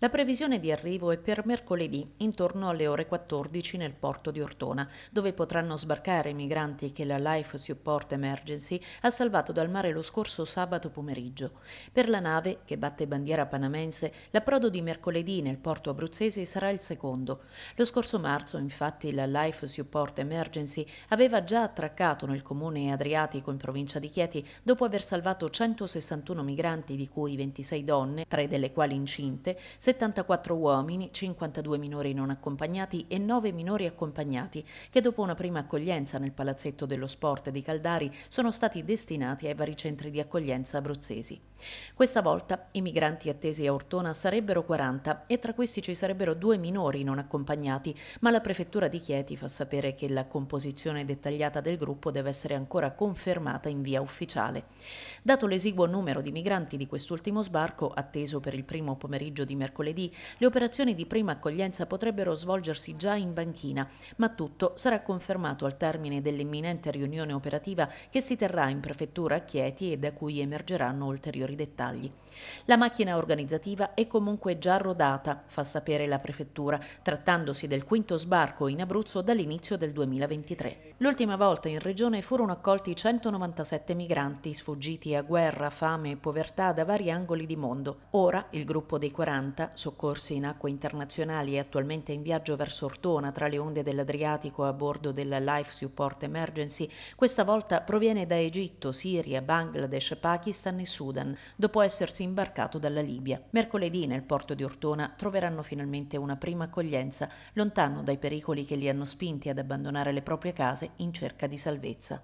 La previsione di arrivo è per mercoledì, intorno alle ore 14 nel porto di Ortona, dove potranno sbarcare i migranti che la Life Support Emergency ha salvato dal mare lo scorso sabato pomeriggio. Per la nave, che batte bandiera panamense, l'approdo di mercoledì nel porto abruzzese sarà il secondo. Lo scorso marzo, infatti, la Life Support Emergency aveva già attraccato nel comune adriatico in provincia di Chieti dopo aver salvato 161 migranti, di cui 26 donne, tre delle quali incinte, 74 uomini, 52 minori non accompagnati e 9 minori accompagnati, che dopo una prima accoglienza nel palazzetto dello sport di Caldari sono stati destinati ai vari centri di accoglienza abruzzesi. Questa volta i migranti attesi a Ortona sarebbero 40 e tra questi ci sarebbero due minori non accompagnati, ma la prefettura di Chieti fa sapere che la composizione dettagliata del gruppo deve essere ancora confermata in via ufficiale. Dato l'esiguo numero di migranti di quest'ultimo sbarco, atteso per il primo pomeriggio di mercoledì, mercoledì le operazioni di prima accoglienza potrebbero svolgersi già in banchina, ma tutto sarà confermato al termine dell'imminente riunione operativa che si terrà in prefettura a Chieti e da cui emergeranno ulteriori dettagli. La macchina organizzativa è comunque già rodata, fa sapere la prefettura, trattandosi del quinto sbarco in Abruzzo dall'inizio del 2023. L'ultima volta in regione furono accolti 197 migranti sfuggiti a guerra, fame e povertà da vari angoli di mondo. Ora il gruppo dei 40 Svizzera, soccorse in acque internazionali e attualmente in viaggio verso Ortona tra le onde dell'Adriatico a bordo della Life Support Emergency, questa volta proviene da Egitto, Siria, Bangladesh, Pakistan e Sudan, dopo essersi imbarcato dalla Libia. Mercoledì nel porto di Ortona troveranno finalmente una prima accoglienza, lontano dai pericoli che li hanno spinti ad abbandonare le proprie case in cerca di salvezza.